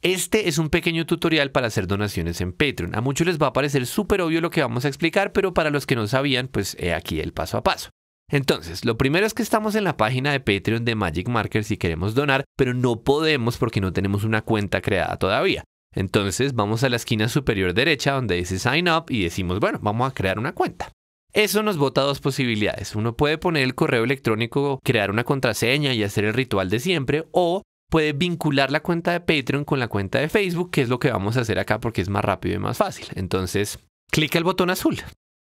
Este es un pequeño tutorial para hacer donaciones en Patreon. A muchos les va a parecer súper obvio lo que vamos a explicar, pero para los que no sabían, pues he aquí el paso a paso. Entonces, lo primero es que estamos en la página de Patreon de Magic Marker si queremos donar, pero no podemos porque no tenemos una cuenta creada todavía. Entonces vamos a la esquina superior derecha donde dice Sign Up y decimos, bueno, vamos a crear una cuenta. Eso nos bota dos posibilidades. Uno puede poner el correo electrónico, crear una contraseña y hacer el ritual de siempre, o puede vincular la cuenta de Patreon con la cuenta de Facebook, que es lo que vamos a hacer acá porque es más rápido y más fácil. Entonces, clica el botón azul.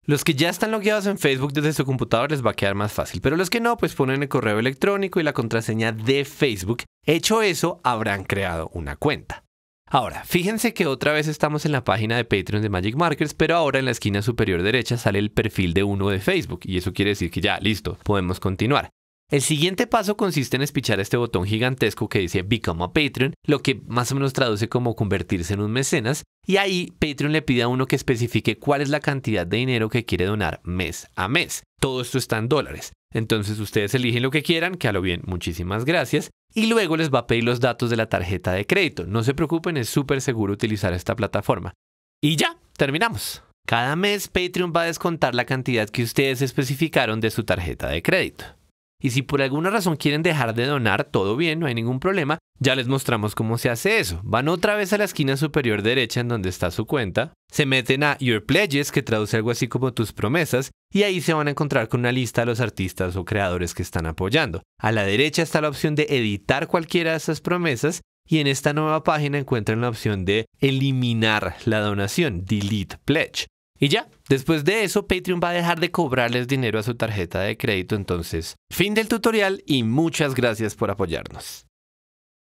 Los que ya están logueados en Facebook desde su computador les va a quedar más fácil, pero los que no, pues ponen el correo electrónico y la contraseña de Facebook. Hecho eso, habrán creado una cuenta. Ahora, fíjense que otra vez estamos en la página de Patreon de Magic Markers, pero ahora en la esquina superior derecha sale el perfil de uno de Facebook, y eso quiere decir que ya, listo, podemos continuar. El siguiente paso consiste en espichar este botón gigantesco que dice Become a Patreon, lo que más o menos traduce como convertirse en un mecenas, y ahí Patreon le pide a uno que especifique cuál es la cantidad de dinero que quiere donar mes a mes. Todo esto está en dólares. Entonces ustedes eligen lo que quieran, que a lo bien, muchísimas gracias. Y luego les va a pedir los datos de la tarjeta de crédito. No se preocupen, es súper seguro utilizar esta plataforma. Y ya, terminamos. Cada mes Patreon va a descontar la cantidad que ustedes especificaron de su tarjeta de crédito. Y si por alguna razón quieren dejar de donar, todo bien, no hay ningún problema. Ya les mostramos cómo se hace eso. Van otra vez a la esquina superior derecha en donde está su cuenta. Se meten a Your Pledges, que traduce algo así como tus promesas, y ahí se van a encontrar con una lista de los artistas o creadores que están apoyando. A la derecha está la opción de editar cualquiera de esas promesas y en esta nueva página encuentran la opción de eliminar la donación, delete pledge. Y ya, después de eso, Patreon va a dejar de cobrarles dinero a su tarjeta de crédito. Entonces, fin del tutorial y muchas gracias por apoyarnos.